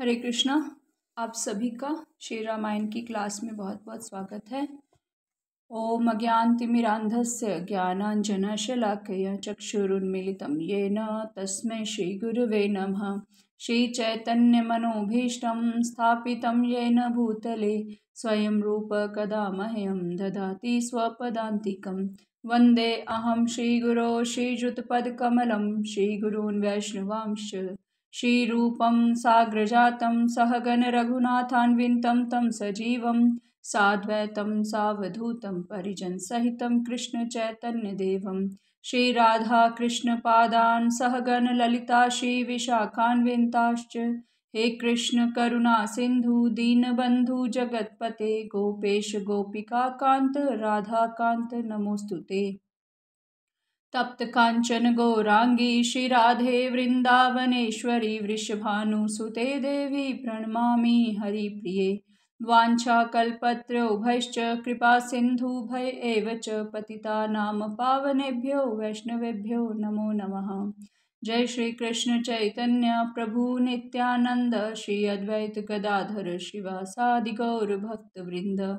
हरे कृष्णा आप सभी का श्री रामायण की क्लास में बहुत बहुत स्वागत है ओम अज्ञानतिमिरांधस्य श्री गुरुवे नम श्री चैतन्य मनोभीष्ट स्थापित ये न भूतले स्वयं रूप कदा मह्यम ददाति स्वपदान्तिकं वंदे अहम श्रीगुरो श्रीजुतपकमल श्रीगुरून् श्रीरूपं साग्रजातं सहगणरघुनाथान्वितं तं सजीवं साद्वैतं सावधूतं परिजनसहितं कृष्णचैतन्यदेवं श्रीराधाकृष्णपादान् सहगणललिता श्रीविशाखान्विन्ताश्च हे कृष्ण करुणा सिंधु दीनबन्धु जगत्पते गोपेश गोपिकाकान्त राधाकान्त नमोऽस्तु ते तप्त कांचन गौरांगी श्री राधे वृंदावनेश्वरी वृषभानुसुते देवी प्रणमामि हरिप्रिये कृपा सिंधु भय एव च पावनेभ्यो वैष्णवेभ्यो नमो नमः जय श्री कृष्ण चैतन्य प्रभु नित्यानन्द श्री अद्वैत गदाधर गौरभक्तवृंद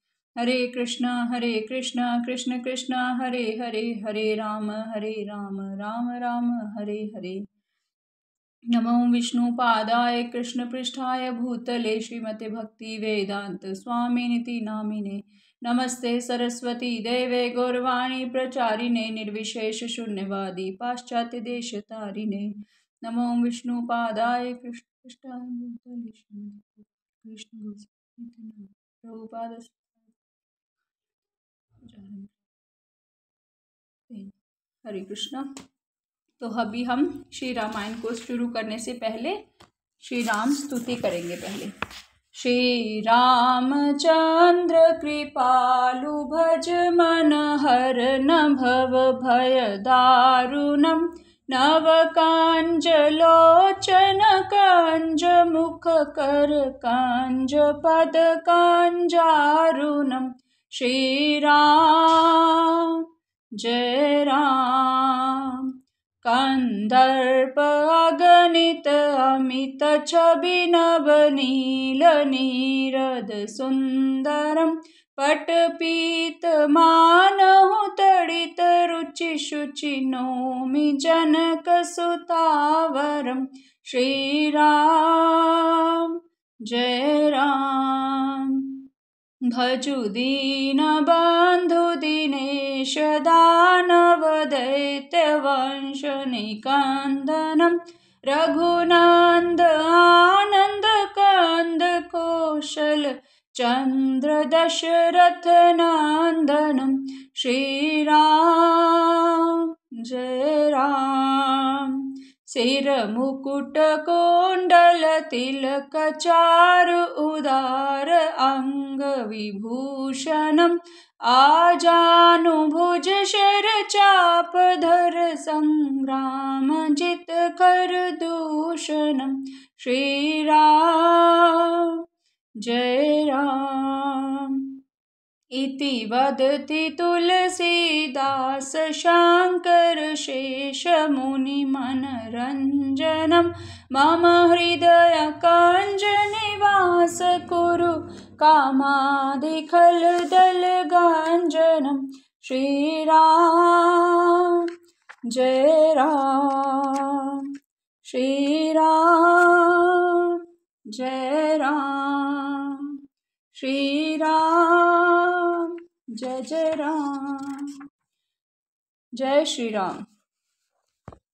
हरे कृष्णा हरे कृष्णा कृष्ण कृष्णा हरे हरे हरे राम हरे राम राम राम हरे हरे नमो कृष्ण पृष्ठाय भूतले श्रीमते भक्ति वेदांत स्वामिनिति नामिने नमस्ते सरस्वती देवे गौरवाणी प्रचारिणे निर्विशेष शून्यवादी पाश्चात्य देश तारिणे नमो कृष्ण पृष्ठाय भूतले श्रीमते कृष्ण प्रभुपाद हरे कृष्णा तो अभी हम श्री रामायण को शुरू करने से पहले श्री राम स्तुति करेंगे पहले श्री राम चंद्र कृपालु भज मन हर न भव भय दारुणम नव कांज लोचन कांज मुख कर कांज पद श्री राम जय राम नील नीरद सुन्दरं मानहु तडित रुचि शुचि नोमि जनकसुतावरं श्रीराम जय राम भजु दीनबन्धु दिनेश दानव दैत्यवंशनिकन्दनं रघुनन्द आनन्दकन्द कोशल चन्द्र दशरथनन्दनं श्रीराम जय राम सिरमुकुटकोण्डल उदार अङ्गविभूषणम् आजानुभुज शरचापधर सङ्ग्रामजित करदूषणं श्रीराम जय राम इति वदति तुलसीदास शाङ्करशेषमुनिमनरञ्जनं मम हृदयकाञ्जनिवास कुरु कामादिखलदलगाञ्जनं श्रीराम जय राम श्रीराम जय राम श्रीराम जय जय राम जय श्री राम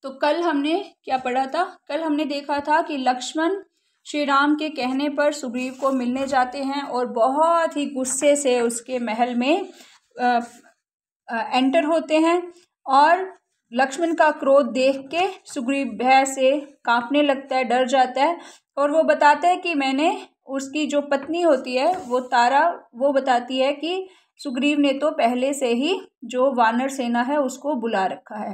तो कल हमने क्या पढ़ा था कल हमने देखा था कि लक्ष्मण श्री राम के कहने पर सुग्रीव को मिलने जाते हैं और बहुत ही गुस्से से उसके महल में आ, आ, एंटर होते हैं और लक्ष्मण का क्रोध देख के सुग्रीव भय से कांपने लगता है डर जाता है और वो बताता है कि मैंने उसकी जो पत्नी होती है वो तारा वो बताती है कि सुग्रीव ने तो पहले से ही जो वानर सेना है उसको बुला रखा है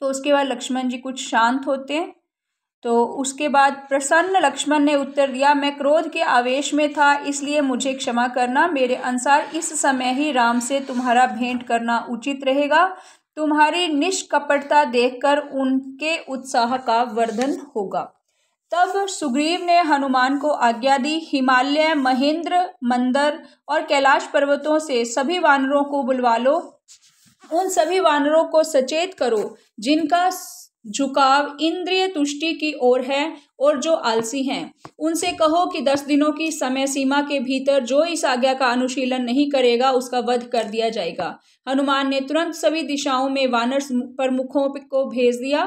तो उसके बाद लक्ष्मण जी कुछ शांत होते हैं तो उसके बाद प्रसन्न लक्ष्मण ने उत्तर दिया मैं क्रोध के आवेश में था इसलिए मुझे क्षमा करना मेरे अनुसार इस समय ही राम से तुम्हारा भेंट करना उचित रहेगा तुम्हारी निष्कपटता देखकर उनके उत्साह का वर्धन होगा तब सुग्रीव ने हनुमान को आज्ञा दी हिमालय महेंद्र मंदर और कैलाश पर्वतों से सभी वानरों को बुलवा लो उन सभी वानरों को सचेत करो जिनका झुकाव इंद्रिय तुष्टि की ओर है और जो आलसी हैं उनसे कहो कि दस दिनों की समय सीमा के भीतर जो इस आज्ञा का अनुशीलन नहीं करेगा उसका वध कर दिया जाएगा हनुमान ने तुरंत सभी दिशाओं में वानर प्रमुखों को भेज दिया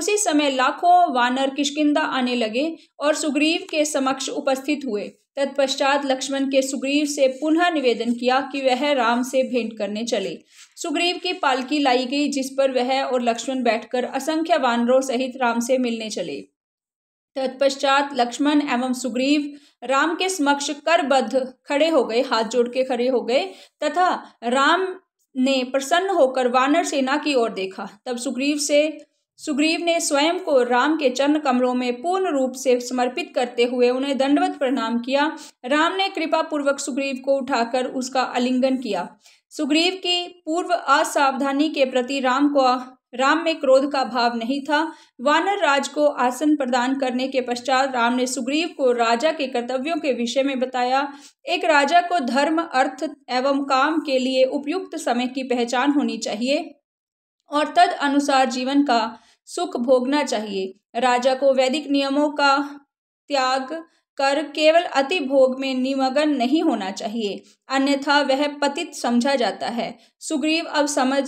उसी समय लाखों वानर किशकिंदा आने लगे और सुग्रीव के समक्ष उपस्थित हुए तत्पश्चात लक्ष्मण के सुग्रीव से पुनः निवेदन किया कि वह राम से भेंट करने चले सुग्रीव की पालकी लाई गई जिस पर वह और लक्ष्मण बैठकर असंख्य वानरों सहित राम से मिलने चले तत्पश्चात लक्ष्मण एवं सुग्रीव राम के समक्ष करबद्ध खड़े हो गए हाथ जोड़ के खड़े हो गए तथा राम ने प्रसन्न होकर वानर सेना की ओर देखा तब सुग्रीव से सुग्रीव ने स्वयं को राम के चरण कमरों में पूर्ण रूप से समर्पित करते हुए उन्हें दंडवत प्रणाम किया राम ने कृपा पूर्वक सुग्रीव को उठाकर उसका आलिंगन किया सुग्रीव की पूर्व असावधानी के प्रति राम को राम में क्रोध का भाव नहीं था वानर राज को आसन प्रदान करने के पश्चात राम ने सुग्रीव को राजा के कर्तव्यों के विषय में बताया एक राजा को धर्म अर्थ एवं काम के लिए उपयुक्त समय की पहचान होनी चाहिए और तद अनुसार जीवन का सुख भोगना चाहिए राजा को वैदिक नियमों का त्याग कर केवल अति भोग में निमग्न नहीं होना चाहिए अन्यथा वह पतित समझा जाता है सुग्रीव अब समझ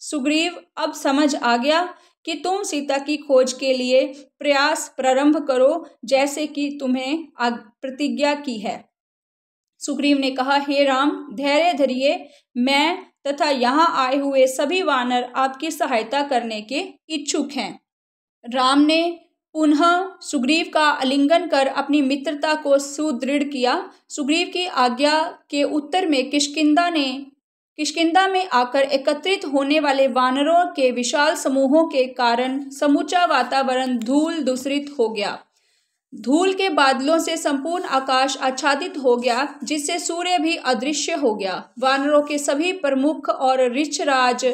सुग्रीव अब समझ आ गया कि तुम सीता की खोज के लिए प्रयास प्रारंभ करो जैसे कि तुम्हें प्रतिज्ञा की है सुग्रीव ने कहा हे राम धैर्य धरिए मैं तथा यहाँ आए हुए सभी वानर आपकी सहायता करने के इच्छुक हैं राम ने पुनः सुग्रीव का आलिंगन कर अपनी मित्रता को सुदृढ़ किया सुग्रीव की आज्ञा के उत्तर में किशकिंदा ने किशकिंदा में आकर एकत्रित होने वाले वानरों के विशाल समूहों के कारण समूचा वातावरण धूल दूषित हो गया धूल के बादलों से संपूर्ण आकाश आच्छादित हो गया जिससे सूर्य भी अदृश्य हो गया वानरों के सभी प्रमुख और रिचराज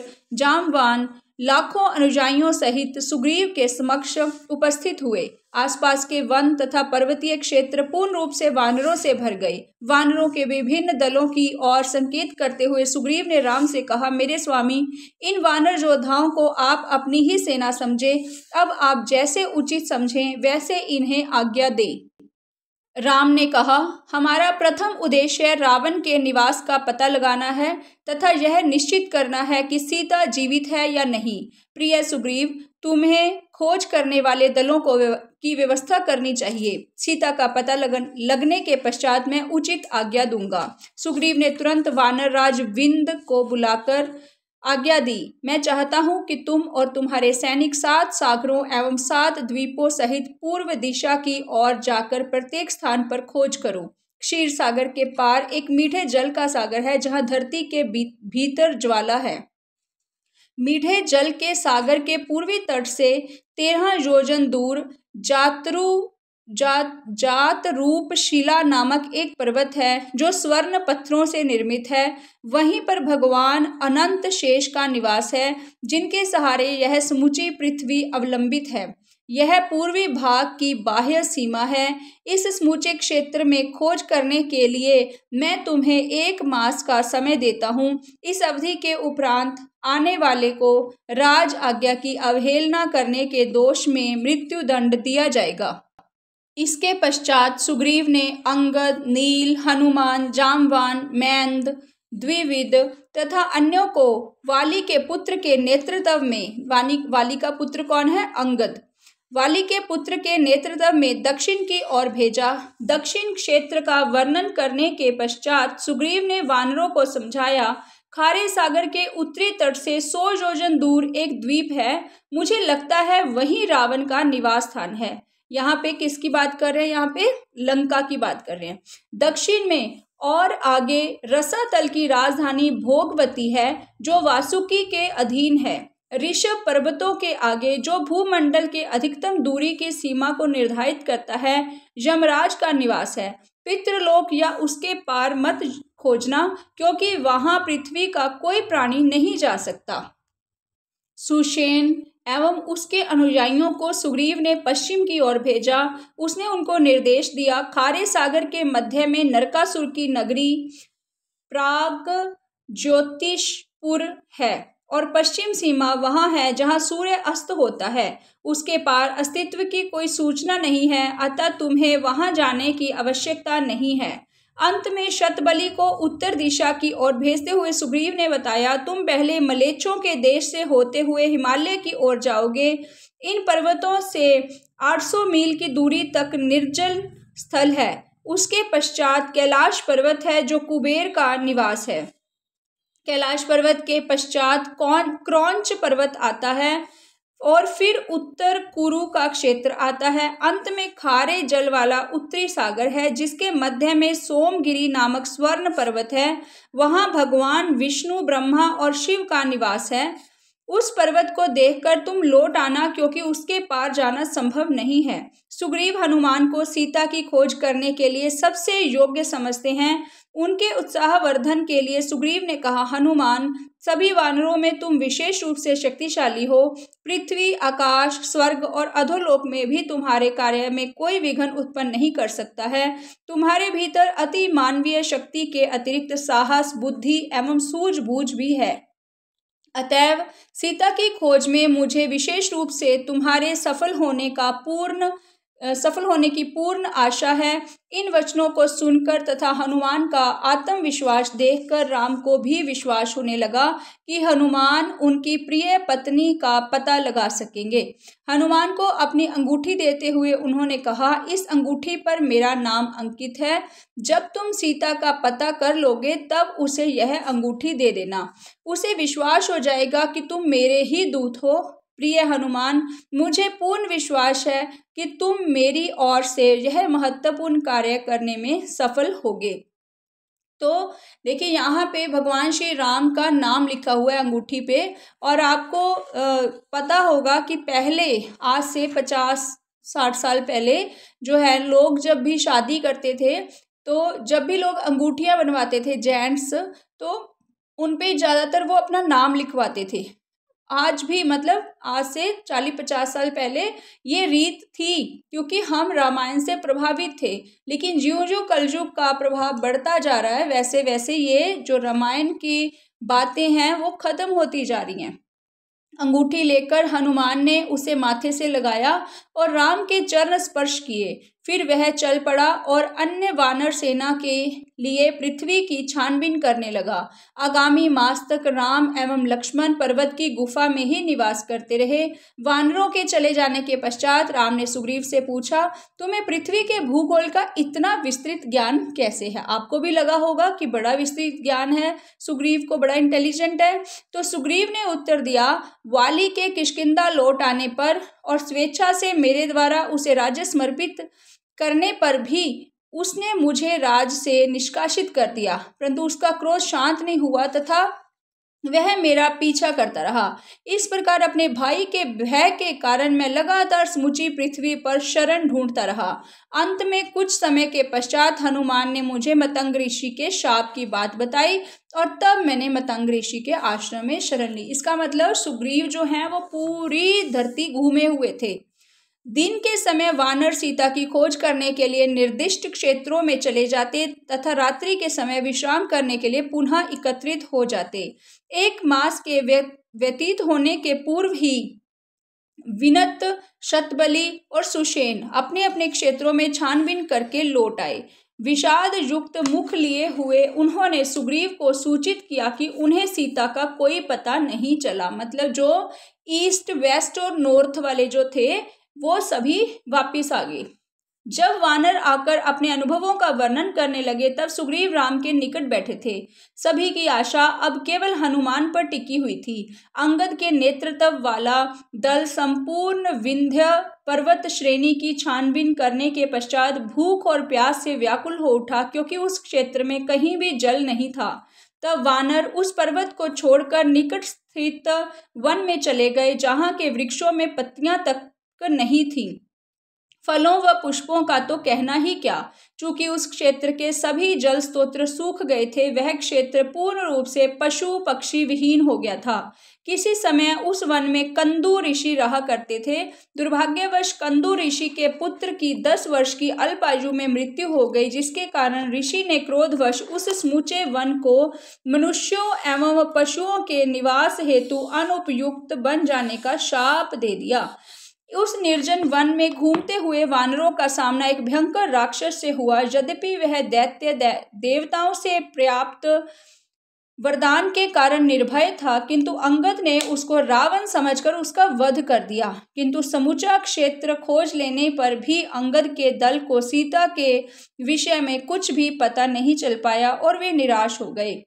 जामवान लाखों अनुजाइयों सहित सुग्रीव के समक्ष उपस्थित हुए आसपास के वन तथा पर्वतीय क्षेत्र पूर्ण रूप से वानरों से भर गए वानरों के विभिन्न दलों की ओर संकेत करते हुए सुग्रीव ने राम से कहा मेरे स्वामी इन वानर योद्धाओं को आप अपनी ही सेना समझे अब आप जैसे उचित समझें वैसे इन्हें आज्ञा दें राम ने कहा हमारा प्रथम उद्देश्य रावण के निवास का पता लगाना है तथा यह निश्चित करना है कि सीता जीवित है या नहीं प्रिय सुग्रीव तुम्हें खोज करने वाले दलों को की व्यवस्था करनी चाहिए सीता का पता लगन लगने के पश्चात मैं उचित आज्ञा दूंगा सुग्रीव ने तुरंत वानर राज विंद को बुलाकर आज्ञा दी मैं चाहता हूँ कि तुम और तुम्हारे सैनिक सात सागरों एवं सात द्वीपों सहित पूर्व दिशा की ओर जाकर प्रत्येक स्थान पर खोज करो क्षीर सागर के पार एक मीठे जल का सागर है जहाँ धरती के भीतर ज्वाला है मीठे जल के सागर के पूर्वी तट से तेरह योजन दूर जातरु जात जात रूप शिला नामक एक पर्वत है जो स्वर्ण पत्थरों से निर्मित है वहीं पर भगवान अनंत शेष का निवास है जिनके सहारे यह समूची पृथ्वी अवलंबित है यह पूर्वी भाग की बाह्य सीमा है इस समूचे क्षेत्र में खोज करने के लिए मैं तुम्हें एक मास का समय देता हूँ इस अवधि के उपरांत आने वाले को राज आज्ञा की अवहेलना करने के दोष में मृत्युदंड दिया जाएगा इसके पश्चात सुग्रीव ने अंगद नील हनुमान जामवान मैंद द्विविद तथा अन्यों को वाली के पुत्र के नेतृत्व में वाली वाली का पुत्र कौन है अंगद वाली के पुत्र के नेतृत्व में दक्षिण की ओर भेजा दक्षिण क्षेत्र का वर्णन करने के पश्चात सुग्रीव ने वानरों को समझाया खारे सागर के उत्तरी तट से सौ योजन दूर एक द्वीप है मुझे लगता है वही रावण का निवास स्थान है यहाँ पे किसकी बात कर रहे हैं यहाँ पे लंका की बात कर रहे हैं दक्षिण में और आगे रसातल की राजधानी भोगवती है जो वासुकी के अधीन है ऋषभ पर्वतों के आगे जो भूमंडल के अधिकतम दूरी की सीमा को निर्धारित करता है यमराज का निवास है पितृलोक या उसके पार मत खोजना क्योंकि वहां पृथ्वी का कोई प्राणी नहीं जा सकता सुशेन एवं उसके अनुयायियों को सुग्रीव ने पश्चिम की ओर भेजा उसने उनको निर्देश दिया खारे सागर के मध्य में नरकासुर की नगरी प्राग ज्योतिषपुर है और पश्चिम सीमा वहाँ है जहाँ सूर्य अस्त होता है उसके पार अस्तित्व की कोई सूचना नहीं है अतः तुम्हें वहाँ जाने की आवश्यकता नहीं है अंत में शतबली को उत्तर दिशा की ओर भेजते हुए सुग्रीव ने बताया तुम पहले मलेच्छों के देश से होते हुए हिमालय की ओर जाओगे इन पर्वतों से 800 मील की दूरी तक निर्जल स्थल है उसके पश्चात कैलाश पर्वत है जो कुबेर का निवास है कैलाश पर्वत के पश्चात कौन क्रौच पर्वत आता है और फिर उत्तर कुरु का क्षेत्र आता है अंत में खारे जल वाला उत्तरी सागर है जिसके मध्य में सोमगिरी नामक स्वर्ण पर्वत है वहाँ भगवान विष्णु ब्रह्मा और शिव का निवास है उस पर्वत को देखकर तुम लौट आना क्योंकि उसके पार जाना संभव नहीं है सुग्रीव हनुमान को सीता की खोज करने के लिए सबसे योग्य समझते हैं उनके उत्साहवर्धन के लिए सुग्रीव ने कहा हनुमान सभी वानरों में तुम विशेष रूप से शक्तिशाली हो पृथ्वी आकाश स्वर्ग और अधोलोक में भी तुम्हारे कार्य में कोई विघन उत्पन्न नहीं कर सकता है तुम्हारे भीतर अति मानवीय शक्ति के अतिरिक्त साहस बुद्धि एवं सूझबूझ भी है अतएव सीता की खोज में मुझे विशेष रूप से तुम्हारे सफल होने का पूर्ण सफल होने की पूर्ण आशा है इन वचनों को सुनकर तथा हनुमान का आत्मविश्वास देखकर राम को भी विश्वास होने लगा कि हनुमान उनकी प्रिय पत्नी का पता लगा सकेंगे हनुमान को अपनी अंगूठी देते हुए उन्होंने कहा इस अंगूठी पर मेरा नाम अंकित है जब तुम सीता का पता कर लोगे तब उसे यह अंगूठी दे देना उसे विश्वास हो जाएगा कि तुम मेरे ही दूत हो प्रिय हनुमान मुझे पूर्ण विश्वास है कि तुम मेरी ओर से यह महत्वपूर्ण कार्य करने में सफल होगे तो देखिए यहाँ पे भगवान श्री राम का नाम लिखा हुआ है अंगूठी पे और आपको पता होगा कि पहले आज से पचास साठ साल पहले जो है लोग जब भी शादी करते थे तो जब भी लोग अंगूठियाँ बनवाते थे जेंट्स तो उन पे ज़्यादातर वो अपना नाम लिखवाते थे आज भी मतलब आज से चालीस पचास साल पहले ये रीत थी क्योंकि हम रामायण से प्रभावित थे लेकिन ज्यो ज्यो कलयुग का प्रभाव बढ़ता जा रहा है वैसे वैसे ये जो रामायण की बातें हैं वो ख़त्म होती जा रही हैं अंगूठी लेकर हनुमान ने उसे माथे से लगाया और राम के चरण स्पर्श किए फिर वह चल पड़ा और अन्य वानर सेना के लिए पृथ्वी की छानबीन करने लगा आगामी मास तक राम एवं लक्ष्मण पर्वत की गुफा में ही निवास करते रहे वानरों के चले जाने के पश्चात राम ने सुग्रीव से पूछा तुम्हें पृथ्वी के भूगोल का इतना विस्तृत ज्ञान कैसे है आपको भी लगा होगा कि बड़ा विस्तृत ज्ञान है सुग्रीव को बड़ा इंटेलिजेंट है तो सुग्रीव ने उत्तर दिया वाली के किशकिदा लौट आने पर और स्वेच्छा से मेरे द्वारा उसे राज्य समर्पित करने पर भी उसने मुझे राज से निष्कासित कर दिया परंतु उसका क्रोध शांत नहीं हुआ तथा वह मेरा पीछा करता रहा इस प्रकार अपने भाई के भय के कारण मैं लगातार समुची पृथ्वी पर शरण ढूंढता रहा अंत में कुछ समय के पश्चात हनुमान ने मुझे मतंग ऋषि के शाप की बात बताई और तब मैंने मतंग ऋषि के आश्रम में शरण ली इसका मतलब सुग्रीव जो हैं वो पूरी धरती घूमे हुए थे दिन के समय वानर सीता की खोज करने के लिए निर्दिष्ट क्षेत्रों में चले जाते तथा रात्रि के समय विश्राम करने के लिए पुनः एकत्रित हो जाते एक मास के व्यतीत होने के पूर्व ही विनत शतबली और सुशेन अपने अपने क्षेत्रों में छानबीन करके लौट आए विषाद युक्त मुख लिए हुए उन्होंने सुग्रीव को सूचित किया कि उन्हें सीता का कोई पता नहीं चला मतलब जो ईस्ट वेस्ट और नॉर्थ वाले जो थे वो सभी वापिस आ गई जब वानर आकर अपने अनुभवों का वर्णन करने लगे तब सुग्रीव राम के निकट बैठे थे सभी की आशा अब केवल हनुमान पर टिकी हुई थी अंगद के नेतृत्व वाला दल संपूर्ण विंध्य पर्वत श्रेणी की छानबीन करने के पश्चात भूख और प्यास से व्याकुल हो उठा क्योंकि उस क्षेत्र में कहीं भी जल नहीं था तब वानर उस पर्वत को छोड़कर निकट स्थित वन में चले गए जहाँ के वृक्षों में पत्तियां तक नहीं थी फलों व पुष्पों का तो कहना ही क्या चूंकि उस क्षेत्र के सभी जल स्त्रोत्र सूख गए थे वह क्षेत्र पूर्ण रूप से पशु पक्षी विहीन हो गया था किसी समय उस वन में कंदू ऋषि रहा करते थे दुर्भाग्यवश कंदू ऋषि के पुत्र की दस वर्ष की अल्पायु में मृत्यु हो गई जिसके कारण ऋषि ने क्रोधवश उस समूचे वन को मनुष्यों एवं पशुओं के निवास हेतु अनुपयुक्त बन जाने का शाप दे दिया उस निर्जन वन में घूमते हुए वानरों का सामना एक भयंकर राक्षस से हुआ यद्यपि वह दैत्य देवताओं से पर्याप्त वरदान के कारण निर्भय था किंतु अंगद ने उसको रावण समझकर उसका वध कर दिया किंतु समूचा क्षेत्र खोज लेने पर भी अंगद के दल को सीता के विषय में कुछ भी पता नहीं चल पाया और वे निराश हो गए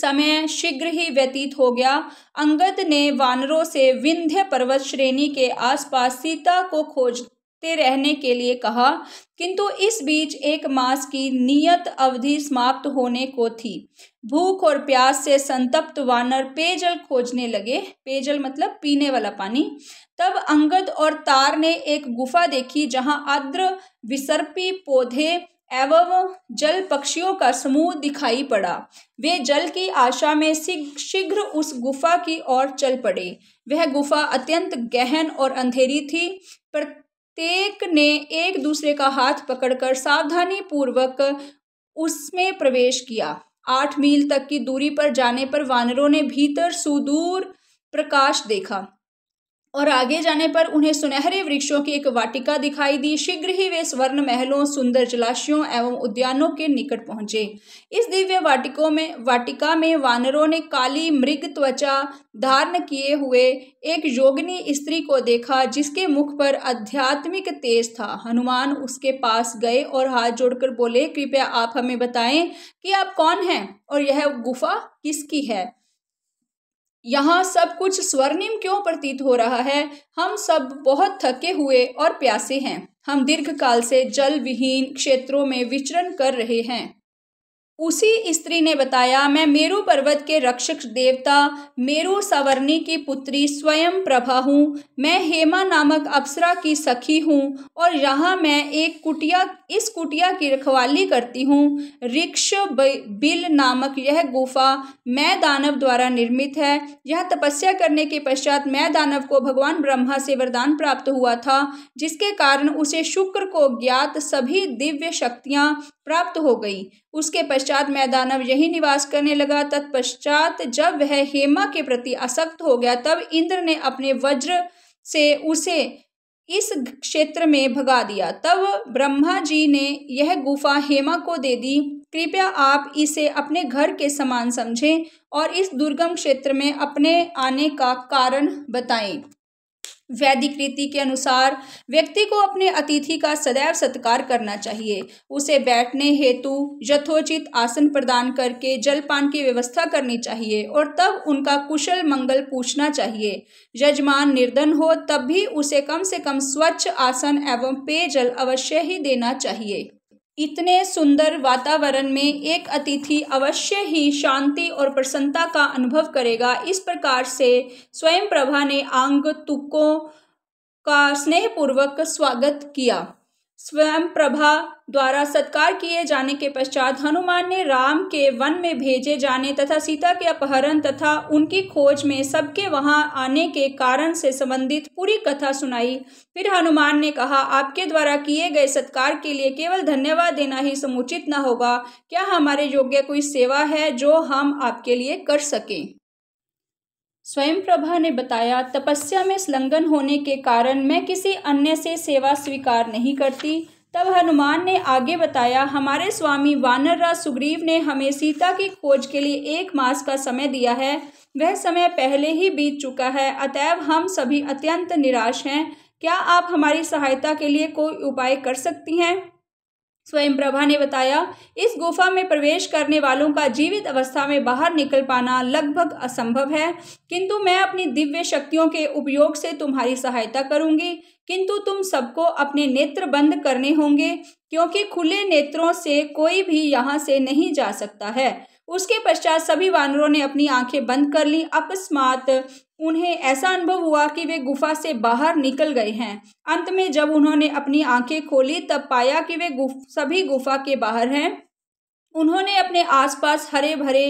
समय शीघ्र ही व्यतीत हो गया अंगद ने वानरों से विंध्य पर्वत श्रेणी के आसपास सीता को खोज ते रहने के लिए कहा किंतु इस बीच एक मास की नियत अवधि समाप्त होने को थी भूख और प्यास से संतप्त वानर पेयजल खोजने लगे पेयजल मतलब पीने वाला पानी तब अंगद और तार ने एक गुफा देखी जहां आद्र विसर्पी पौधे एवं जल पक्षियों का समूह दिखाई पड़ा वे जल की आशा में शीघ्र उस गुफा की ओर चल पड़े वह गुफा अत्यंत गहन और अंधेरी थी प्रत्येक ने एक दूसरे का हाथ पकड़कर सावधानी पूर्वक उसमें प्रवेश किया आठ मील तक की दूरी पर जाने पर वानरों ने भीतर सुदूर प्रकाश देखा और आगे जाने पर उन्हें सुनहरे वृक्षों की एक वाटिका दिखाई दी शीघ्र ही वे स्वर्ण महलों सुंदर जलाशयों एवं उद्यानों के निकट पहुंचे इस दिव्य वाटिकों में वाटिका में वानरों ने काली मृग त्वचा धारण किए हुए एक योगिनी स्त्री को देखा जिसके मुख पर आध्यात्मिक तेज था हनुमान उसके पास गए और हाथ जोड़कर बोले कृपया आप हमें बताएं कि आप कौन हैं और यह गुफा किसकी है यहाँ सब कुछ स्वर्णिम क्यों प्रतीत हो रहा है हम सब बहुत थके हुए और प्यासे हैं हम दीर्घ काल से जल विहीन क्षेत्रों में विचरण कर रहे हैं उसी स्त्री ने बताया मैं मेरु पर्वत के रक्षक देवता मेरु सवर्णी की पुत्री स्वयं प्रभा हूँ मैं हेमा नामक अप्सरा की सखी हूँ और यहाँ मैं एक कुटिया इस कुटिया की रखवाली करती हूँ रिक्ष बिल नामक यह गुफा मैं दानव द्वारा निर्मित है यह तपस्या करने के पश्चात मैं दानव को भगवान ब्रह्मा से वरदान प्राप्त हुआ था जिसके कारण उसे शुक्र को ज्ञात सभी दिव्य शक्तियाँ प्राप्त हो गई उसके पश्चात मैदानव यही निवास करने लगा तत्पश्चात जब वह हेमा के प्रति असक्त हो गया तब इंद्र ने अपने वज्र से उसे इस क्षेत्र में भगा दिया तब ब्रह्मा जी ने यह गुफा हेमा को दे दी कृपया आप इसे अपने घर के समान समझें और इस दुर्गम क्षेत्र में अपने आने का कारण बताएं वैदिक रीति के अनुसार व्यक्ति को अपने अतिथि का सदैव सत्कार करना चाहिए उसे बैठने हेतु यथोचित आसन प्रदान करके जलपान की व्यवस्था करनी चाहिए और तब उनका कुशल मंगल पूछना चाहिए यजमान निर्धन हो तब भी उसे कम से कम स्वच्छ आसन एवं पेयजल अवश्य ही देना चाहिए इतने सुंदर वातावरण में एक अतिथि अवश्य ही शांति और प्रसन्नता का अनुभव करेगा इस प्रकार से स्वयं प्रभा ने आंग तुकों का स्नेहपूर्वक स्वागत किया स्वयं प्रभा द्वारा सत्कार किए जाने के पश्चात हनुमान ने राम के वन में भेजे जाने तथा सीता के अपहरण तथा उनकी खोज में सबके वहां आने के कारण से संबंधित पूरी कथा सुनाई फिर हनुमान ने कहा आपके द्वारा किए गए सत्कार के लिए केवल धन्यवाद देना ही समुचित न होगा क्या हमारे योग्य कोई सेवा है जो हम आपके लिए कर सकें स्वयं प्रभा ने बताया तपस्या में संलग्न होने के कारण मैं किसी अन्य से सेवा स्वीकार नहीं करती तब हनुमान ने आगे बताया हमारे स्वामी वानरराज सुग्रीव ने हमें सीता की खोज के लिए एक मास का समय दिया है वह समय पहले ही बीत चुका है अतएव हम सभी अत्यंत निराश हैं क्या आप हमारी सहायता के लिए कोई उपाय कर सकती हैं स्वयं प्रभा ने बताया इस गुफा में प्रवेश करने वालों का जीवित अवस्था में बाहर निकल पाना लगभग असंभव है किंतु मैं अपनी दिव्य शक्तियों के उपयोग से तुम्हारी सहायता करूंगी किंतु तुम सबको अपने नेत्र बंद करने होंगे क्योंकि खुले नेत्रों से कोई भी यहाँ से नहीं जा सकता है उसके पश्चात सभी वानरों ने अपनी आंखें बंद कर ली अकस्मात उन्हें ऐसा अनुभव हुआ कि वे गुफा से बाहर निकल गए हैं अंत में जब उन्होंने अपनी आंखें खोली तब पाया कि वे गुफ, सभी गुफा के बाहर हैं उन्होंने अपने आसपास हरे भरे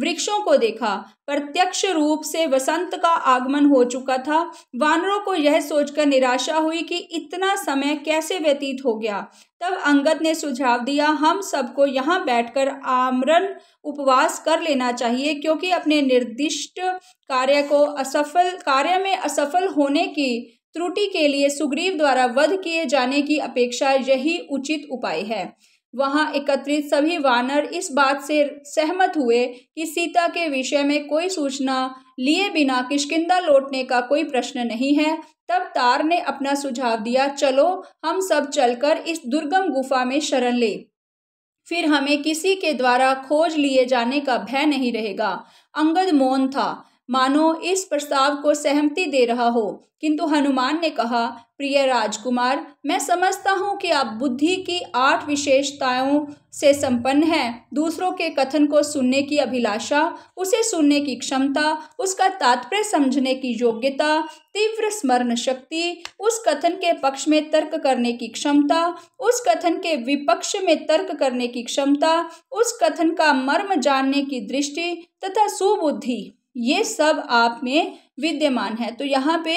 वृक्षों को देखा प्रत्यक्ष रूप से वसंत का आगमन हो चुका था वानरों को यह सोचकर निराशा हुई कि इतना समय कैसे व्यतीत हो गया तब अंगद ने सुझाव दिया हम सबको यहाँ बैठकर आमरण उपवास कर लेना चाहिए क्योंकि अपने निर्दिष्ट कार्य को असफल कार्य में असफल होने की त्रुटि के लिए सुग्रीव द्वारा वध किए जाने की अपेक्षा यही उचित उपाय है वहां एकत्रित सभी वानर इस बात से सहमत हुए कि सीता के विषय में कोई सूचना लिए बिना किश्किंदा लौटने का कोई प्रश्न नहीं है तब तार ने अपना सुझाव दिया चलो हम सब चलकर इस दुर्गम गुफा में शरण ले फिर हमें किसी के द्वारा खोज लिए जाने का भय नहीं रहेगा अंगद मौन था मानो इस प्रस्ताव को सहमति दे रहा हो किंतु हनुमान ने कहा प्रिय राजकुमार मैं समझता हूँ कि आप बुद्धि की आठ विशेषताओं से संपन्न हैं दूसरों के कथन को सुनने की अभिलाषा उसे सुनने की क्षमता उसका तात्पर्य समझने की योग्यता तीव्र स्मरण शक्ति उस कथन के पक्ष में तर्क करने की क्षमता उस कथन के विपक्ष में तर्क करने की क्षमता उस कथन का मर्म जानने की दृष्टि तथा सुबुद्धि ये सब आप में विद्यमान है तो यहाँ पे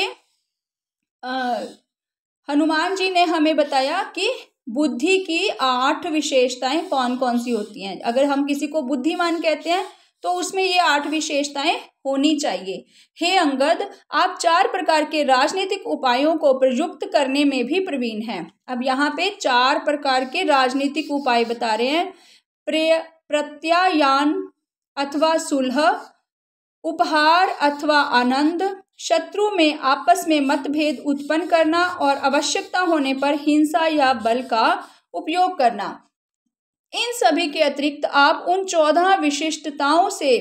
हनुमान जी ने हमें बताया कि बुद्धि की आठ विशेषताएं कौन कौन सी होती हैं अगर हम किसी को बुद्धिमान कहते हैं तो उसमें ये आठ विशेषताएं होनी चाहिए हे अंगद आप चार प्रकार के राजनीतिक उपायों को प्रयुक्त करने में भी प्रवीण हैं अब यहाँ पे चार प्रकार के राजनीतिक उपाय बता रहे हैं प्रय प्रत्यायान अथवा सुलह उपहार अथवा आनंद शत्रु में आपस में मतभेद उत्पन्न करना और आवश्यकता होने पर हिंसा या बल का उपयोग करना इन सभी के अतिरिक्त आप उन चौदह विशिष्टताओं से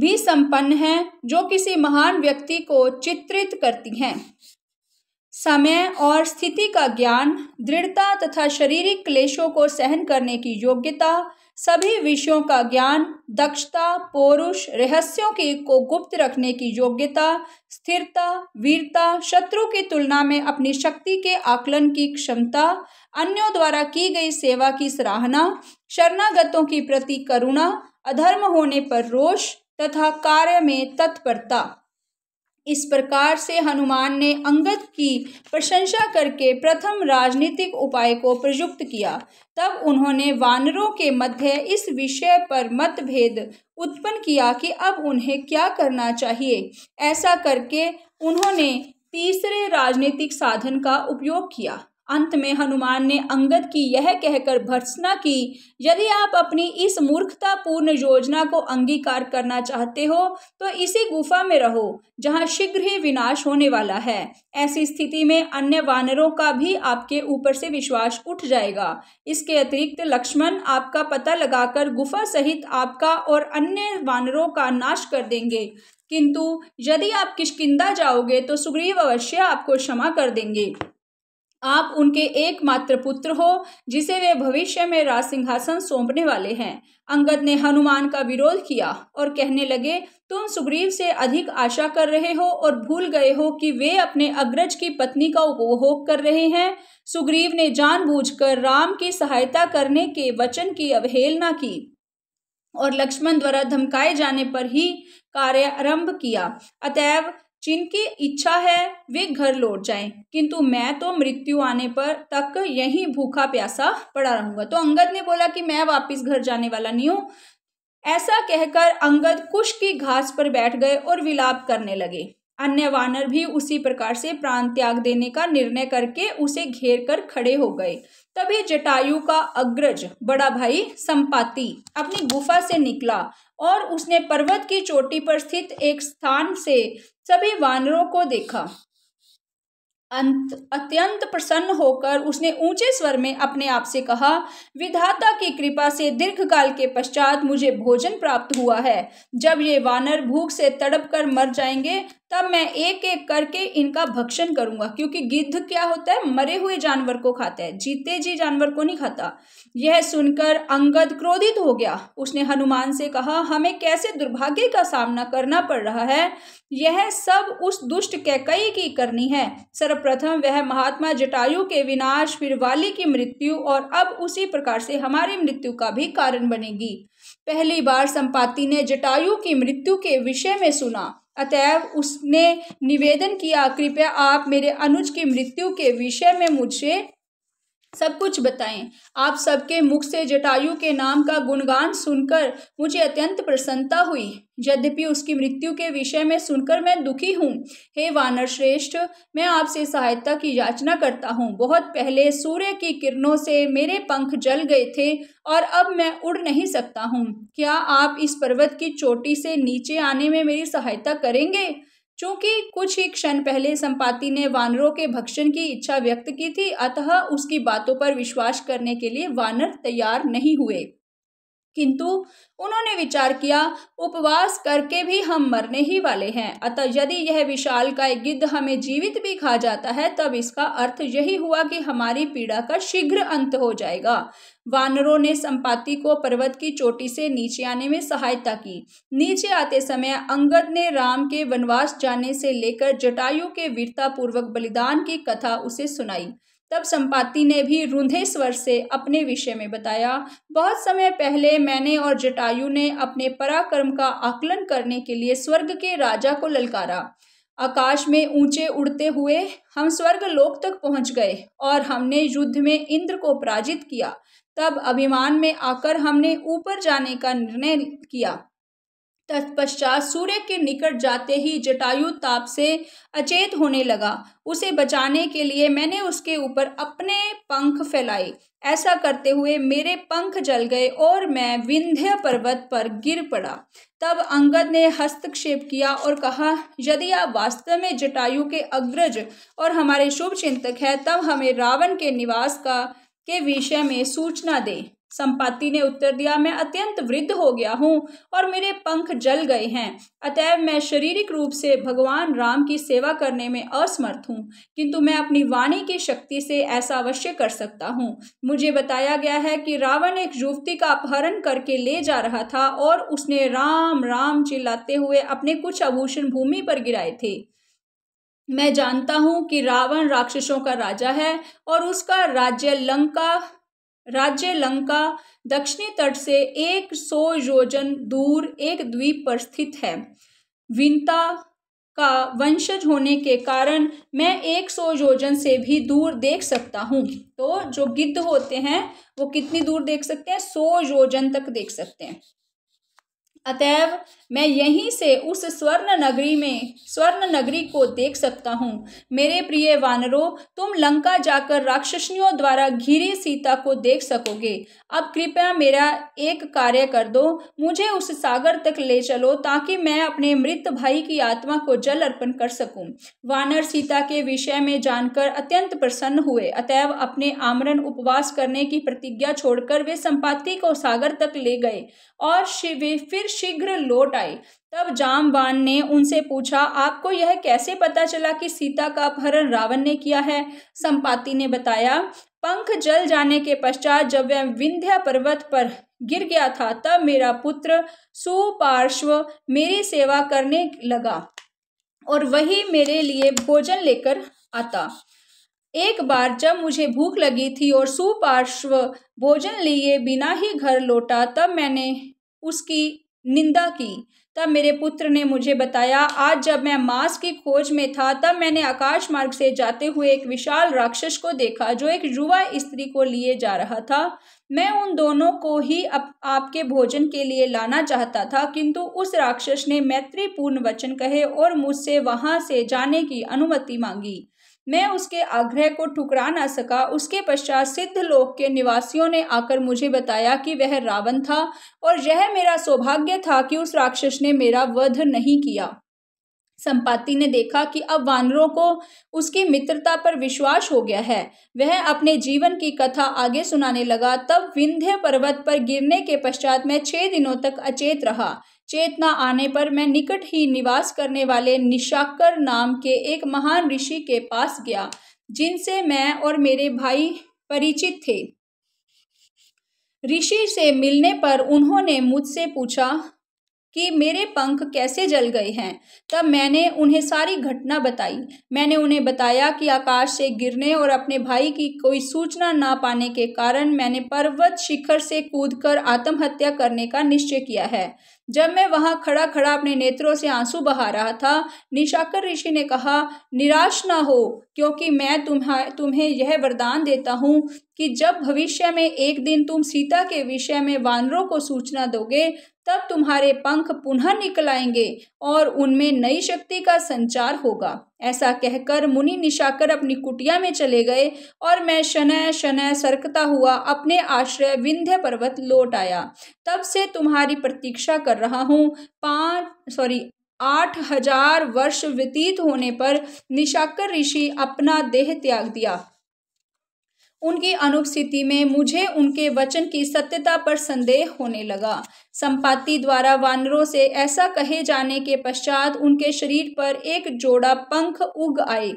भी संपन्न हैं जो किसी महान व्यक्ति को चित्रित करती हैं समय और स्थिति का ज्ञान दृढ़ता तथा शारीरिक क्लेशों को सहन करने की योग्यता सभी विषयों का ज्ञान दक्षता पौरुष रहस्यों के को गुप्त रखने की योग्यता स्थिरता वीरता शत्रु की तुलना में अपनी शक्ति के आकलन की क्षमता अन्यों द्वारा की गई सेवा की सराहना शरणागतों की प्रति करुणा अधर्म होने पर रोष तथा कार्य में तत्परता इस प्रकार से हनुमान ने अंगद की प्रशंसा करके प्रथम राजनीतिक उपाय को प्रयुक्त किया तब उन्होंने वानरों के मध्य इस विषय पर मतभेद उत्पन्न किया कि अब उन्हें क्या करना चाहिए ऐसा करके उन्होंने तीसरे राजनीतिक साधन का उपयोग किया अंत में हनुमान ने अंगद की यह कहकर भर्सना की यदि आप अपनी इस मूर्खतापूर्ण योजना को अंगीकार करना चाहते हो तो इसी गुफा में रहो जहाँ शीघ्र ही विनाश होने वाला है ऐसी स्थिति में अन्य वानरों का भी आपके ऊपर से विश्वास उठ जाएगा इसके अतिरिक्त लक्ष्मण आपका पता लगाकर गुफा सहित आपका और अन्य वानरों का नाश कर देंगे किंतु यदि आप किशकिंदा जाओगे तो सुग्रीव अवश्य आपको क्षमा कर देंगे आप उनके एकमात्र पुत्र हो जिसे वे भविष्य में राज सिंहासन सौंपने वाले हैं अंगद ने हनुमान का विरोध किया और कहने लगे तुम सुग्रीव से अधिक आशा कर रहे हो और भूल गए हो कि वे अपने अग्रज की पत्नी का उपभोग कर रहे हैं सुग्रीव ने जानबूझकर राम की सहायता करने के वचन की अवहेलना की और लक्ष्मण द्वारा धमकाए जाने पर ही कार्य आरंभ किया अतएव जिनकी इच्छा है वे घर लौट जाएं किंतु मैं तो मृत्यु आने पर तक यहीं भूखा प्यासा पड़ा रहूंगा तो अंगद ने बोला कि मैं वापस घर जाने वाला नहीं हूं ऐसा कहकर अंगद कुश की घास पर बैठ गए और विलाप करने लगे अन्य वानर भी उसी प्रकार से प्राण त्याग देने का निर्णय करके उसे घेर कर खड़े हो गए तभी जटायु का अग्रज बड़ा भाई संपाति अपनी गुफा से निकला और उसने पर्वत की चोटी पर स्थित एक स्थान से सभी वानरों को देखा अंत अत्यंत प्रसन्न होकर उसने ऊंचे स्वर में अपने आप से कहा विधाता की कृपा से दीर्घ काल के पश्चात मुझे भोजन प्राप्त हुआ है जब ये वानर भूख से तड़प कर मर जाएंगे तब मैं एक एक करके इनका भक्षण करूंगा क्योंकि गिद्ध क्या होता है मरे हुए जानवर को खाता है जीते जी जानवर को नहीं खाता यह सुनकर अंगद क्रोधित हो गया उसने हनुमान से कहा हमें कैसे दुर्भाग्य का सामना करना पड़ रहा है यह सब उस दुष्ट कैकई की करनी है सर्वप्रथम वह महात्मा जटायु के विनाश फिर वाली की मृत्यु और अब उसी प्रकार से हमारी मृत्यु का भी कारण बनेगी पहली बार संपाति ने जटायु की मृत्यु के विषय में सुना अतएव उसने निवेदन किया कृपया आप मेरे अनुज की मृत्यु के विषय में मुझसे सब कुछ बताएं आप सबके मुख से जटायु के नाम का गुणगान सुनकर मुझे अत्यंत प्रसन्नता हुई यद्यपि उसकी मृत्यु के विषय में सुनकर मैं दुखी हूँ हे वानर श्रेष्ठ मैं आपसे सहायता की याचना करता हूँ बहुत पहले सूर्य की किरणों से मेरे पंख जल गए थे और अब मैं उड़ नहीं सकता हूँ क्या आप इस पर्वत की चोटी से नीचे आने में मेरी सहायता करेंगे चूंकि कुछ ही क्षण पहले संपाति ने वानरों के भक्षण की इच्छा व्यक्त की थी अतः उसकी बातों पर विश्वास करने के लिए वानर तैयार नहीं हुए किंतु उन्होंने विचार किया उपवास करके भी हम मरने ही वाले हैं अतः यदि यह विशाल का गिद्ध हमें जीवित भी खा जाता है तब इसका अर्थ यही हुआ कि हमारी पीड़ा का शीघ्र अंत हो जाएगा वानरों ने संपाति को पर्वत की चोटी से नीचे आने में सहायता की नीचे आते समय अंगद ने राम के वनवास जाने से लेकर जटायु के वीरतापूर्वक बलिदान की कथा उसे सुनाई तब संपाति ने भी रूंधे स्वर से अपने विषय में बताया बहुत समय पहले मैंने और जटायु ने अपने पराक्रम का आकलन करने के लिए स्वर्ग के राजा को ललकारा आकाश में ऊंचे उड़ते हुए हम स्वर्ग लोक तक पहुंच गए और हमने युद्ध में इंद्र को पराजित किया तब अभिमान में आकर हमने ऊपर जाने का निर्णय किया तत्पश्चात सूर्य के निकट जाते ही जटायु ताप से अचेत होने लगा उसे बचाने के लिए मैंने उसके ऊपर अपने पंख फैलाए ऐसा करते हुए मेरे पंख जल गए और मैं विंध्य पर्वत पर गिर पड़ा तब अंगद ने हस्तक्षेप किया और कहा यदि आप वास्तव में जटायु के अग्रज और हमारे शुभ चिंतक हैं तब हमें रावण के निवास का के विषय में सूचना दें संपाति ने उत्तर दिया मैं अत्यंत वृद्ध हो गया हूँ और मेरे पंख जल गए हैं अतएव मैं शारीरिक रूप से भगवान राम की सेवा करने में असमर्थ हूँ किंतु मैं अपनी वाणी की शक्ति से ऐसा अवश्य कर सकता हूँ मुझे बताया गया है कि रावण एक युवती का अपहरण करके ले जा रहा था और उसने राम राम चिल्लाते हुए अपने कुछ आभूषण भूमि पर गिराए थे मैं जानता हूँ कि रावण राक्षसों का राजा है और उसका राज्य लंका राज्य लंका दक्षिणी तट से एक सौ योजन दूर एक द्वीप पर स्थित है विंता का वंशज होने के कारण मैं एक सौ योजन से भी दूर देख सकता हूँ तो जो गिद्ध होते हैं वो कितनी दूर देख सकते हैं सौ योजन तक देख सकते हैं अतएव मैं यहीं से उस स्वर्ण नगरी में स्वर्ण नगरी को देख सकता हूँ मेरे प्रिय वानरों तुम लंका जाकर राक्षसनियों द्वारा घिरी सीता को देख सकोगे अब कृपया मेरा एक कार्य कर दो मुझे उस सागर तक ले चलो ताकि मैं अपने मृत भाई की आत्मा को जल अर्पण कर सकूं वानर सीता के विषय में जानकर अत्यंत प्रसन्न हुए अतएव अपने आमरण उपवास करने की प्रतिज्ञा छोड़कर वे संपाति को सागर तक ले गए और वे फिर शीघ्र लौट आई तब जामवान ने उनसे पूछा आपको यह कैसे पता चला कि सीता का अपहरण रावण ने किया है संपाति ने बताया पंख जल जाने के पश्चात जब वह विंध्या पर्वत पर गिर गया था तब मेरा पुत्र सुपार्श्व मेरी सेवा करने लगा और वही मेरे लिए भोजन लेकर आता एक बार जब मुझे भूख लगी थी और सुपार्श्व भोजन लिए बिना ही घर लौटा तब मैंने उसकी निंदा की तब मेरे पुत्र ने मुझे बताया आज जब मैं मांस की खोज में था तब मैंने आकाश मार्ग से जाते हुए एक विशाल राक्षस को देखा जो एक युवा स्त्री को लिए जा रहा था मैं उन दोनों को ही अप, आपके भोजन के लिए लाना चाहता था किंतु उस राक्षस ने मैत्रीपूर्ण वचन कहे और मुझसे वहां से जाने की अनुमति मांगी मैं उसके आग्रह को ठुकरा ना सका उसके पश्चात सिद्ध लोक के निवासियों ने आकर मुझे बताया कि वह रावण था और यह मेरा सौभाग्य था कि उस राक्षस ने मेरा वध नहीं किया संपाति ने देखा कि अब वानरों को उसकी मित्रता पर विश्वास हो गया है वह अपने जीवन की कथा आगे सुनाने लगा तब विंध्य पर्वत पर गिरने के पश्चात मैं छह दिनों तक अचेत रहा चेतना आने पर मैं निकट ही निवास करने वाले निशाकर नाम के एक महान ऋषि के पास गया जिनसे मैं और मेरे भाई परिचित थे ऋषि से मिलने पर उन्होंने मुझसे पूछा कि मेरे पंख कैसे जल गए हैं तब मैंने उन्हें सारी घटना बताई मैंने उन्हें बताया कि आकाश से गिरने और अपने भाई की कोई सूचना ना पाने के कारण मैंने पर्वत शिखर से कूदकर आत्महत्या करने का निश्चय किया है जब मैं वहां खड़ा खड़ा अपने नेत्रों से आंसू बहा रहा था निशाकर ऋषि ने कहा निराश ना हो क्योंकि मैं तुम्हारा तुम्हें यह वरदान देता हूँ कि जब भविष्य में एक दिन तुम सीता के विषय में वानरों को सूचना दोगे तब तुम्हारे पंख पुनः निकल आएंगे और उनमें नई शक्ति का संचार होगा ऐसा कहकर मुनि निशाकर अपनी कुटिया में चले गए और मैं शनय शनय सरकता हुआ अपने आश्रय विंध्य पर्वत लौट आया तब से तुम्हारी प्रतीक्षा कर रहा हूँ पाँच सॉरी आठ हजार वर्ष व्यतीत होने पर निशाकर ऋषि अपना देह त्याग दिया उनकी अनुपस्थिति में मुझे उनके वचन की सत्यता पर संदेह होने लगा संपाति द्वारा वानरों से ऐसा कहे जाने के पश्चात उनके शरीर पर एक जोड़ा पंख उग आए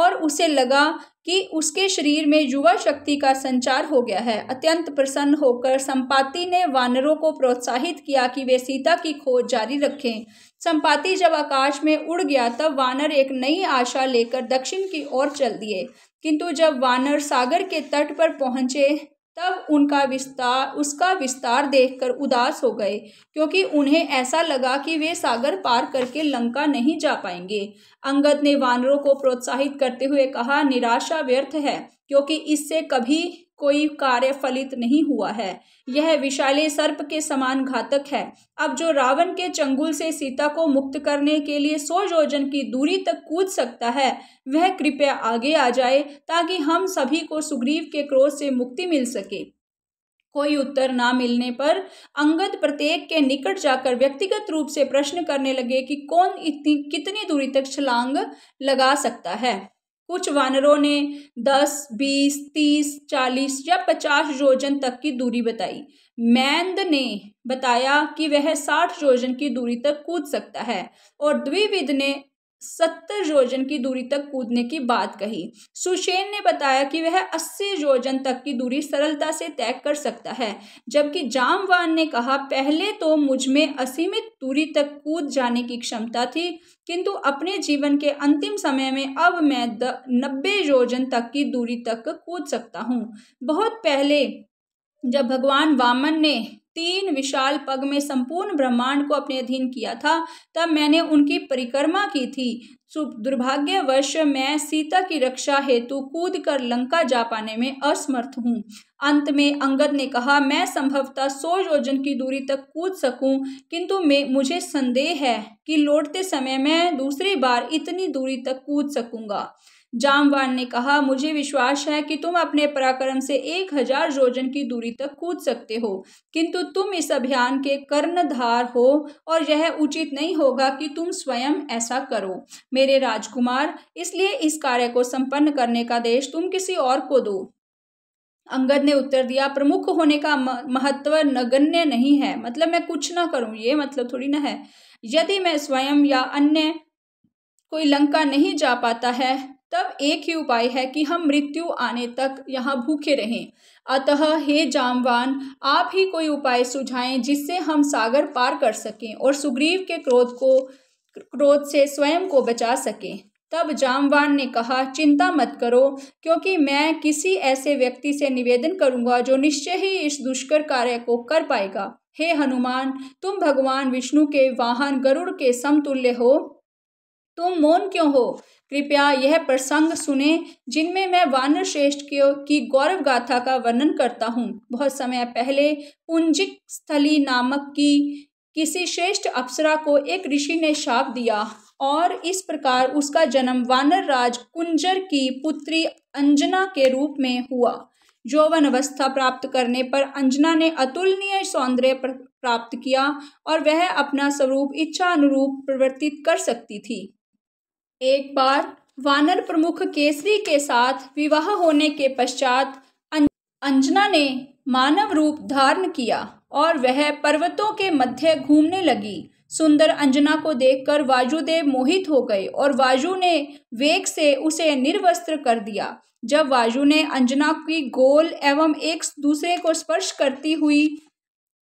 और उसे लगा कि उसके शरीर में युवा शक्ति का संचार हो गया है अत्यंत प्रसन्न होकर संपाति ने वानरों को प्रोत्साहित किया कि वे सीता की खोज जारी रखें संपाति जब आकाश में उड़ गया तब वानर एक नई आशा लेकर दक्षिण की ओर चल दिए किंतु जब वानर सागर के तट पर पहुंचे तब उनका विस्तार उसका विस्तार देखकर उदास हो गए क्योंकि उन्हें ऐसा लगा कि वे सागर पार करके लंका नहीं जा पाएंगे अंगद ने वानरों को प्रोत्साहित करते हुए कहा निराशा व्यर्थ है क्योंकि इससे कभी कोई कार्य फलित नहीं हुआ है यह विशाले सर्प के समान घातक है अब जो रावण के चंगुल से सीता को मुक्त करने के लिए सौ योजन की दूरी तक कूद सकता है वह कृपया आगे आ जाए ताकि हम सभी को सुग्रीव के क्रोध से मुक्ति मिल सके कोई उत्तर ना मिलने पर अंगद प्रत्येक के निकट जाकर व्यक्तिगत रूप से प्रश्न करने लगे कि कौन इतनी कितनी दूरी तक छलांग लगा सकता है कुछ वानरों ने 10, 20, 30, 40 या 50 योजन तक की दूरी बताई मैंद ने बताया कि वह 60 योजन की दूरी तक कूद सकता है और द्विविद ने सत्तर योजन की दूरी तक कूदने की बात कही सुशेन ने बताया कि वह अस्सी योजन तक की दूरी सरलता से तय कर सकता है जबकि जामवान ने कहा पहले तो मुझ में असीमित दूरी तक कूद जाने की क्षमता थी किंतु अपने जीवन के अंतिम समय में अब मैं द नब्बे योजन तक की दूरी तक कूद सकता हूँ बहुत पहले जब भगवान वामन ने तीन विशाल पग में संपूर्ण ब्रह्मांड को अपने अधीन किया था तब मैंने उनकी परिक्रमा की थी दुर्भाग्यवश मैं सीता की रक्षा हेतु कूद कर लंका जा पाने में असमर्थ हूँ अंत में अंगद ने कहा मैं संभवतः सौ योजन की दूरी तक कूद सकूं किंतु मैं मुझे संदेह है कि लौटते समय मैं दूसरी बार इतनी दूरी तक कूद सकूंगा जामवान ने कहा मुझे विश्वास है कि तुम अपने पराक्रम से एक हजार योजन की दूरी तक कूद सकते हो किंतु तुम इस अभियान के कर्णधार हो और यह उचित नहीं होगा कि तुम स्वयं ऐसा करो मेरे राजकुमार इसलिए इस कार्य को संपन्न करने का देश तुम किसी और को दो अंगद ने उत्तर दिया प्रमुख होने का महत्व नगण्य नहीं है मतलब मैं कुछ ना करूं ये मतलब थोड़ी ना है यदि मैं स्वयं या अन्य कोई लंका नहीं जा पाता है तब एक ही उपाय है कि हम मृत्यु आने तक यहाँ भूखे रहें अतः हे जामवान आप ही कोई उपाय सुझाएं जिससे हम सागर पार कर सकें और सुग्रीव के क्रोध को क्रोध से स्वयं को बचा सकें तब जामवान ने कहा चिंता मत करो क्योंकि मैं किसी ऐसे व्यक्ति से निवेदन करूंगा जो निश्चय ही इस दुष्कर कार्य को कर पाएगा हे हनुमान तुम भगवान विष्णु के वाहन गरुड़ के समतुल्य हो तुम मौन क्यों हो कृपया यह प्रसंग सुने जिनमें मैं वानर श्रेष्ठ की गौरव गाथा का वर्णन करता हूँ बहुत समय पहले पुंजिक स्थली नामक की किसी श्रेष्ठ अप्सरा को एक ऋषि ने शाप दिया और इस प्रकार उसका जन्म वानर राज कुंजर की पुत्री अंजना के रूप में हुआ जौवन अवस्था प्राप्त करने पर अंजना ने अतुलनीय सौंदर्य प्राप्त किया और वह अपना स्वरूप इच्छा अनुरूप परिवर्तित कर सकती थी एक बार वानर प्रमुख केसरी के साथ विवाह होने के पश्चात अं-, अंजना ने मानव रूप धारण किया और वह पर्वतों के मध्य घूमने लगी सुंदर अंजना को देखकर वाजुदेव मोहित हो गए और वाजु ने वेग से उसे निर्वस्त्र कर दिया जब वाजु ने अंजना की गोल एवं एक दूसरे को स्पर्श करती हुई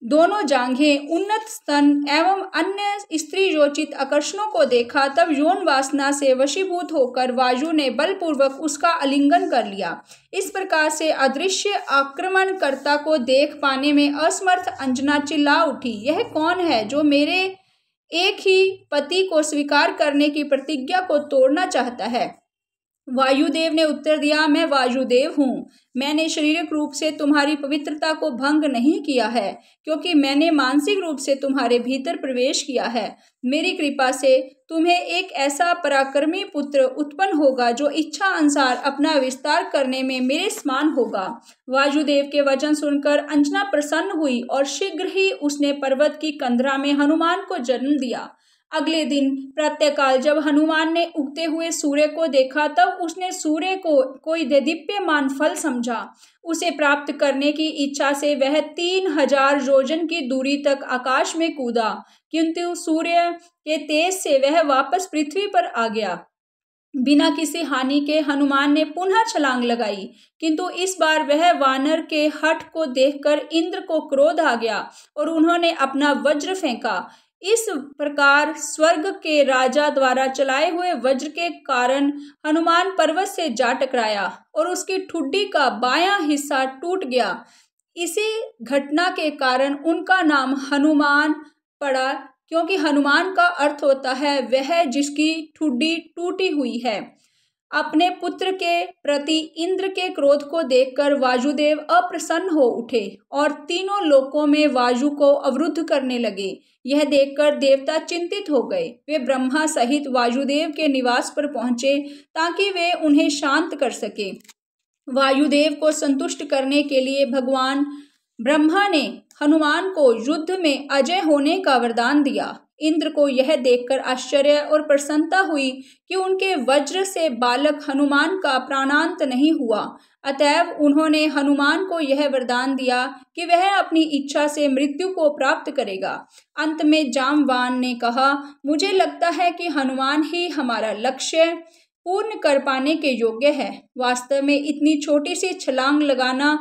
दोनों जांघें उन्नत स्तन एवं अन्य स्त्री रोचित आकर्षणों को देखा तब यौन वासना से वशीभूत होकर वायु ने बलपूर्वक उसका अलिंगन कर लिया इस प्रकार से अदृश्य आक्रमणकर्ता को देख पाने में असमर्थ अंजना चिल्ला उठी यह कौन है जो मेरे एक ही पति को स्वीकार करने की प्रतिज्ञा को तोड़ना चाहता है वायुदेव ने उत्तर दिया मैं वायुदेव हूँ मैंने शारीरिक रूप से तुम्हारी पवित्रता को भंग नहीं किया है क्योंकि मैंने मानसिक रूप से तुम्हारे भीतर प्रवेश किया है मेरी कृपा से तुम्हें एक ऐसा पराक्रमी पुत्र उत्पन्न होगा जो इच्छा अनुसार अपना विस्तार करने में मेरे समान होगा वायुदेव के वचन सुनकर अंजना प्रसन्न हुई और शीघ्र ही उसने पर्वत की कंधरा में हनुमान को जन्म दिया अगले दिन प्रातःकाल जब हनुमान ने उगते हुए सूर्य को देखा तब उसने सूर्य को कोई दैदीप्यमान फल समझा उसे प्राप्त करने की इच्छा से वह तीन हजार योजन की दूरी तक आकाश में कूदा किंतु सूर्य के तेज से वह वापस पृथ्वी पर आ गया बिना किसी हानि के हनुमान ने पुनः छलांग लगाई किंतु इस बार वह वानर के हट को देखकर इंद्र को क्रोध आ गया और उन्होंने अपना वज्र फेंका इस प्रकार स्वर्ग के राजा द्वारा चलाए हुए वज्र के कारण हनुमान पर्वत से जा टकराया और उसकी ठुड्डी का बायां हिस्सा टूट गया इसी घटना के कारण उनका नाम हनुमान पड़ा क्योंकि हनुमान का अर्थ होता है वह जिसकी ठुड्डी टूटी हुई है अपने पुत्र के प्रति इंद्र के क्रोध को देखकर वायुदेव अप्रसन्न हो उठे और तीनों लोकों में वायु को अवरुद्ध करने लगे यह देखकर देवता चिंतित हो गए वे ब्रह्मा सहित वायुदेव के निवास पर पहुंचे ताकि वे उन्हें शांत कर सके वायुदेव को संतुष्ट करने के लिए भगवान ब्रह्मा ने हनुमान को युद्ध में अजय होने का वरदान दिया इंद्र को यह देखकर आश्चर्य और प्रसन्नता हुई कि उनके वज्र से बालक हनुमान का प्राणांत नहीं हुआ अतएव उन्होंने हनुमान को यह वरदान दिया कि वह अपनी इच्छा से मृत्यु को प्राप्त करेगा अंत में जामवान ने कहा मुझे लगता है कि हनुमान ही हमारा लक्ष्य पूर्ण कर पाने के योग्य है वास्तव में इतनी छोटी सी छलांग लगाना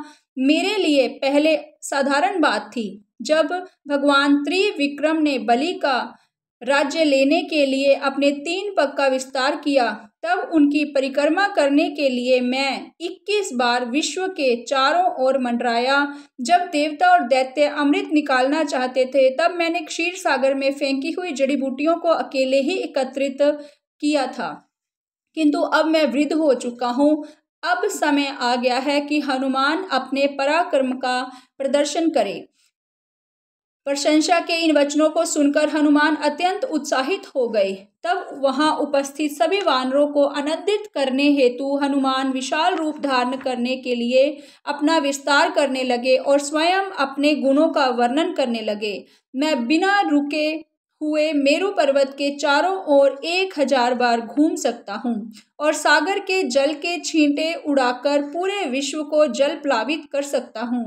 मेरे लिए पहले साधारण बात थी जब भगवान त्रिविक्रम ने बलि का राज्य लेने के लिए अपने तीन पग का विस्तार किया तब उनकी परिक्रमा करने के लिए मैं 21 बार विश्व के चारों ओर मंडराया जब देवता और दैत्य अमृत निकालना चाहते थे तब मैंने क्षीर सागर में फेंकी हुई जड़ी बूटियों को अकेले ही एकत्रित किया था किंतु अब मैं वृद्ध हो चुका हूँ अब समय आ गया है कि हनुमान अपने पराक्रम का प्रदर्शन करे प्रशंसा के इन वचनों को सुनकर हनुमान अत्यंत उत्साहित हो गए तब वहां उपस्थित सभी वानरों को आनंदित करने हेतु हनुमान विशाल रूप धारण करने के लिए अपना विस्तार करने लगे और स्वयं अपने गुणों का वर्णन करने लगे मैं बिना रुके हुए मेरु पर्वत के चारों ओर एक हजार बार घूम सकता हूँ और सागर के जल के छींटे उड़ाकर पूरे विश्व को जल प्लावित कर सकता हूँ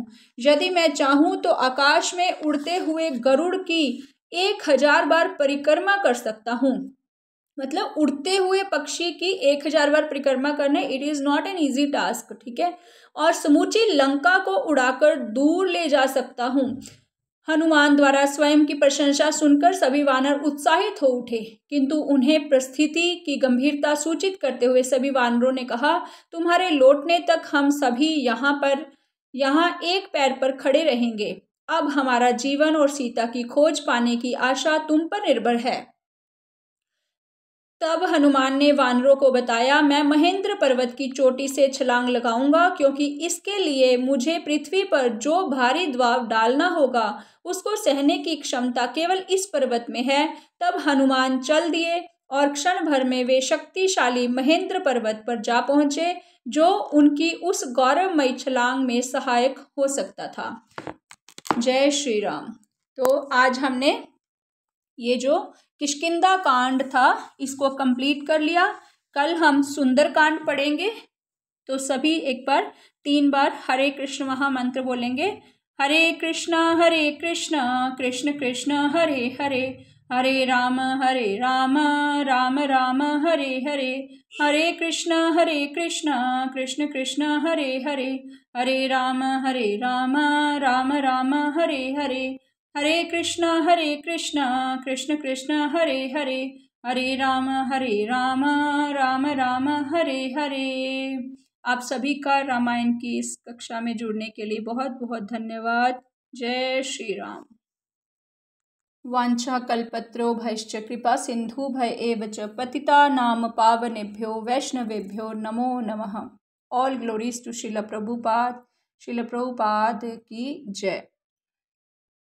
यदि मैं चाहूँ तो आकाश में उड़ते हुए गरुड़ की एक हजार बार परिक्रमा कर सकता हूँ मतलब उड़ते हुए पक्षी की एक हजार बार परिक्रमा करना it is not an easy task ठीक है और समूची लंका को उड़ाकर दूर ले जा सकता हूँ हनुमान द्वारा स्वयं की प्रशंसा सुनकर सभी वानर उत्साहित हो उठे किंतु उन्हें परिस्थिति की गंभीरता सूचित करते हुए सभी वानरों ने कहा तुम्हारे लौटने तक हम सभी यहाँ पर यहाँ एक पैर पर खड़े रहेंगे अब हमारा जीवन और सीता की खोज पाने की आशा तुम पर निर्भर है तब हनुमान ने वानरों को बताया मैं महेंद्र पर्वत की चोटी से छलांग लगाऊंगा क्योंकि इसके लिए मुझे पृथ्वी पर जो भारी दबाव डालना होगा उसको सहने की क्षमता केवल इस पर्वत में है तब हनुमान चल दिए और क्षण भर में वे शक्तिशाली महेंद्र पर्वत पर जा पहुंचे जो उनकी उस गौरवमयी छलांग में सहायक हो सकता था जय श्री राम तो आज हमने ये जो किशकिंदा कांड था इसको कंप्लीट कर लिया कल हम सुंदर कांड पढ़ेंगे तो सभी एक बार तीन बार हरे कृष्ण महामंत्र बोलेंगे हरे कृष्णा हरे कृष्णा कृष्ण कृष्ण हरे हरे हरे राम हरे राम राम राम हरे हरे हरे कृष्ण हरे कृष्ण कृष्ण कृष्ण हरे हरे हरे राम हरे राम राम राम हरे हरे हरे कृष्णा हरे कृष्णा कृष्ण कृष्ण हरे हरे हरे राम हरे राम राम राम हरे हरे आप सभी का रामायण की इस कक्षा में जुड़ने के लिए बहुत बहुत धन्यवाद जय श्री राम वांछा कलपत्रो भयश्च कृपा सिंधु भय एव च पतिता नाम पावनेभ्यो वैष्णवेभ्यो नमो नमः ऑल ग्लोरीज टू शिल प्रभुपाद शिल प्रभुपाद की जय